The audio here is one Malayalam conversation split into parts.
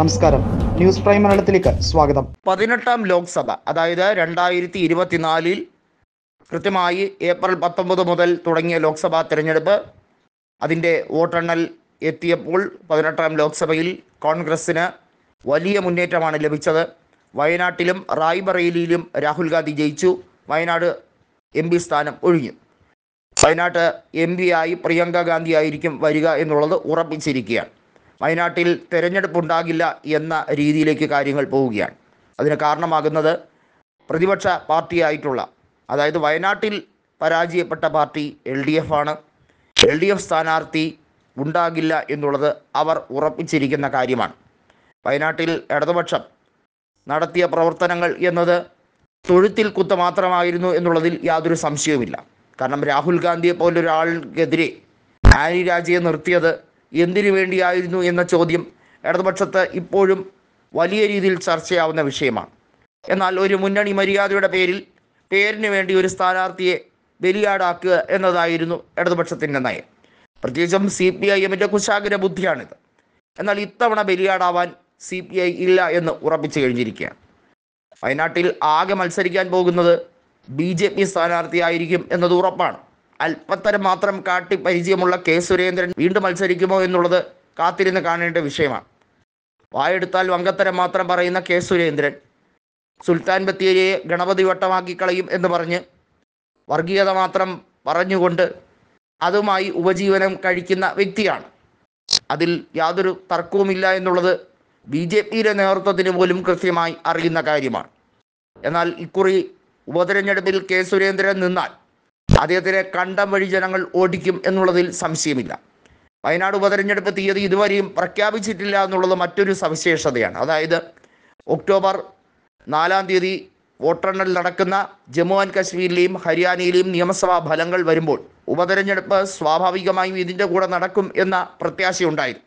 നമസ്കാരം ന്യൂസ് പ്രൈം മലയാളത്തിലേക്ക് സ്വാഗതം പതിനെട്ടാം ലോക്സഭ അതായത് രണ്ടായിരത്തി ഇരുപത്തിനാലിൽ കൃത്യമായി ഏപ്രിൽ പത്തൊമ്പത് മുതൽ തുടങ്ങിയ ലോക്സഭാ തെരഞ്ഞെടുപ്പ് അതിൻ്റെ വോട്ടെണ്ണൽ എത്തിയപ്പോൾ പതിനെട്ടാം ലോക്സഭയിൽ കോൺഗ്രസ്സിന് വലിയ മുന്നേറ്റമാണ് ലഭിച്ചത് വയനാട്ടിലും റായ്ബറേലിയിലും രാഹുൽ ഗാന്ധി ജയിച്ചു വയനാട് എം പി സ്ഥാനം ഒഴിഞ്ഞു വയനാട്ട് എം പി ആയി പ്രിയങ്ക ഗാന്ധി ആയിരിക്കും വരിക എന്നുള്ളത് ഉറപ്പിച്ചിരിക്കുകയാണ് വയനാട്ടിൽ തെരഞ്ഞെടുപ്പുണ്ടാകില്ല എന്ന രീതിയിലേക്ക് കാര്യങ്ങൾ പോവുകയാണ് അതിന് കാരണമാകുന്നത് പ്രതിപക്ഷ പാർട്ടിയായിട്ടുള്ള അതായത് വയനാട്ടിൽ പരാജയപ്പെട്ട പാർട്ടി എൽ ഡി എഫ് ആണ് എൽ ഡി എഫ് സ്ഥാനാർത്ഥി ഉണ്ടാകില്ല എന്നുള്ളത് അവർ ഉറപ്പിച്ചിരിക്കുന്ന കാര്യമാണ് വയനാട്ടിൽ ഇടതുപക്ഷം നടത്തിയ പ്രവർത്തനങ്ങൾ എന്നത് തൊഴുത്തിൽ കുത്ത മാത്രമായിരുന്നു എന്നുള്ളതിൽ യാതൊരു സംശയവുമില്ല കാരണം രാഹുൽ ഗാന്ധിയെ പോലൊരാൾക്കെതിരെ ആനി രാജയെ നിർത്തിയത് എന്തിനു വേണ്ടിയായിരുന്നു എന്ന ചോദ്യം ഇടതുപക്ഷത്ത് ഇപ്പോഴും വലിയ രീതിയിൽ ചർച്ചയാവുന്ന വിഷയമാണ് എന്നാൽ ഒരു മുന്നണി മര്യാദയുടെ പേരിൽ പേരിന് വേണ്ടി ഒരു സ്ഥാനാർത്ഥിയെ ബലിയാടാക്കുക എന്നതായിരുന്നു ഇടതുപക്ഷത്തിൻ്റെ നയം പ്രത്യേകിച്ചും സി പി ഐ എമ്മിൻ്റെ കുശാഗ്ര ബുദ്ധിയാണിത് എന്നാൽ ഇത്തവണ ബലിയാടാവാൻ സി പി ഐ ഇല്ല എന്ന് ഉറപ്പിച്ചു കഴിഞ്ഞിരിക്കുകയാണ് വയനാട്ടിൽ ആകെ മത്സരിക്കാൻ പോകുന്നത് ബി ജെ പി സ്ഥാനാർത്ഥിയായിരിക്കും എന്നത് ഉറപ്പാണ് അല്പത്തരം മാത്രം കാട്ടി പരിചയമുള്ള കെ സുരേന്ദ്രൻ വീണ്ടും മത്സരിക്കുമോ എന്നുള്ളത് കാത്തിരുന്ന് കാണേണ്ട വിഷയമാണ് വായെടുത്താൽ വങ്കത്തരം മാത്രം പറയുന്ന കെ സുരേന്ദ്രൻ സുൽത്താൻ ബത്തേരിയെ ഗണപതി വട്ടമാക്കി കളയും എന്ന് പറഞ്ഞ് വർഗീയത മാത്രം പറഞ്ഞുകൊണ്ട് അതുമായി ഉപജീവനം കഴിക്കുന്ന വ്യക്തിയാണ് അതിൽ യാതൊരു തർക്കവുമില്ല എന്നുള്ളത് ബി ജെ പിയുടെ നേതൃത്വത്തിന് പോലും കൃത്യമായി അറിയുന്ന കാര്യമാണ് എന്നാൽ ഇക്കുറി ഉപതെരഞ്ഞെടുപ്പിൽ കെ സുരേന്ദ്രൻ നിന്നാൽ അദ്ദേഹത്തിനെ കണ്ടം വഴി ജനങ്ങൾ ഓടിക്കും എന്നുള്ളതിൽ സംശയമില്ല വയനാട് ഉപതെരഞ്ഞെടുപ്പ് തീയതി ഇതുവരെയും പ്രഖ്യാപിച്ചിട്ടില്ല എന്നുള്ളത് മറ്റൊരു സവിശേഷതയാണ് അതായത് ഒക്ടോബർ നാലാം തീയതി വോട്ടെണ്ണൽ നടക്കുന്ന ജമ്മു ആൻഡ് കശ്മീരിലെയും ഹരിയാനയിലെയും നിയമസഭാ ഫലങ്ങൾ വരുമ്പോൾ ഉപതെരഞ്ഞെടുപ്പ് സ്വാഭാവികമായും ഇതിൻ്റെ കൂടെ നടക്കും എന്ന പ്രത്യാശയുണ്ടായിരുന്നു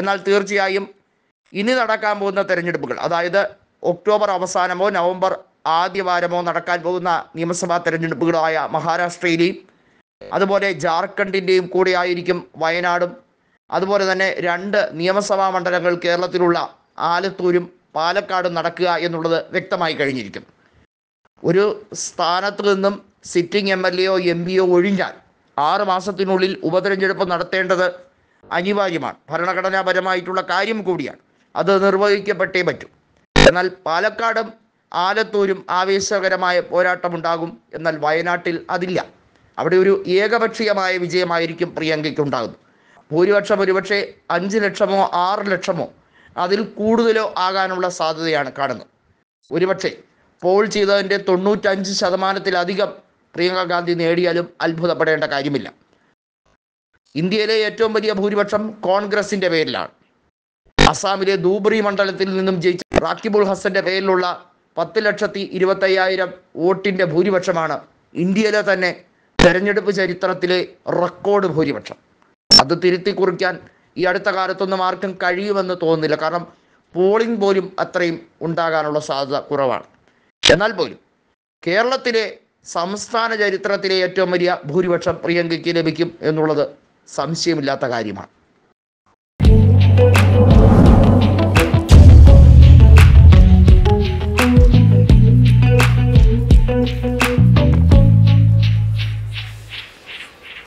എന്നാൽ തീർച്ചയായും ഇനി നടക്കാൻ പോകുന്ന തെരഞ്ഞെടുപ്പുകൾ അതായത് ഒക്ടോബർ അവസാനമോ നവംബർ ആദ്യവാരമോ നടക്കാൻ പോകുന്ന നിയമസഭാ തെരഞ്ഞെടുപ്പുകളായ മഹാരാഷ്ട്രയിലെയും അതുപോലെ ജാർഖണ്ഡിൻ്റെയും കൂടെയായിരിക്കും വയനാടും അതുപോലെ തന്നെ രണ്ട് നിയമസഭാ മണ്ഡലങ്ങൾ കേരളത്തിലുള്ള ആലത്തൂരും പാലക്കാടും നടക്കുക എന്നുള്ളത് വ്യക്തമായി കഴിഞ്ഞിരിക്കും ഒരു സ്ഥാനത്ത് നിന്നും സിറ്റിംഗ് എം എൽ എയോ എം പിയോ ഒഴിഞ്ഞാൽ ആറ് മാസത്തിനുള്ളിൽ ഉപതെരഞ്ഞെടുപ്പ് നടത്തേണ്ടത് അനിവാര്യമാണ് ഭരണഘടനാപരമായിട്ടുള്ള കാര്യം കൂടിയാണ് അത് നിർവഹിക്കപ്പെട്ടേ പറ്റൂ എന്നാൽ പാലക്കാടും ആലത്തൂരും ആവേശകരമായ പോരാട്ടമുണ്ടാകും എന്നാൽ വയനാട്ടിൽ അതില്ല അവിടെ ഒരു ഏകപക്ഷീയമായ വിജയമായിരിക്കും പ്രിയങ്കയ്ക്ക് ഉണ്ടാകുന്നത് ഭൂരിപക്ഷം ഒരുപക്ഷെ അഞ്ച് ലക്ഷമോ ആറ് ലക്ഷമോ അതിൽ കൂടുതലോ ആകാനുള്ള സാധ്യതയാണ് കാണുന്നത് ഒരുപക്ഷെ പോൾ ചെയ്തതിൻ്റെ തൊണ്ണൂറ്റഞ്ച് ശതമാനത്തിലധികം പ്രിയങ്ക ഗാന്ധി നേടിയാലും അത്ഭുതപ്പെടേണ്ട കാര്യമില്ല ഇന്ത്യയിലെ ഏറ്റവും വലിയ ഭൂരിപക്ഷം കോൺഗ്രസിൻ്റെ പേരിലാണ് അസാമിലെ ധൂബ്രി മണ്ഡലത്തിൽ നിന്നും ജയിച്ച റാക്കിബുൾ ഹസന്റെ പേരിലുള്ള പത്ത് ലക്ഷത്തി ഇരുപത്തയ്യായിരം വോട്ടിൻ്റെ ഭൂരിപക്ഷമാണ് ഇന്ത്യയിലെ തന്നെ തെരഞ്ഞെടുപ്പ് ചരിത്രത്തിലെ റെക്കോർഡ് ഭൂരിപക്ഷം അത് തിരുത്തി കുറിക്കാൻ ഈ അടുത്ത കാലത്തൊന്നും ആർക്കും കഴിയുമെന്ന് തോന്നുന്നില്ല കാരണം പോളിംഗ് പോലും അത്രയും ഉണ്ടാകാനുള്ള സാധ്യത കുറവാണ് എന്നാൽ പോലും കേരളത്തിലെ സംസ്ഥാന ചരിത്രത്തിലെ ഏറ്റവും വലിയ ഭൂരിപക്ഷം പ്രിയങ്കയ്ക്ക് ലഭിക്കും എന്നുള്ളത് സംശയമില്ലാത്ത കാര്യമാണ്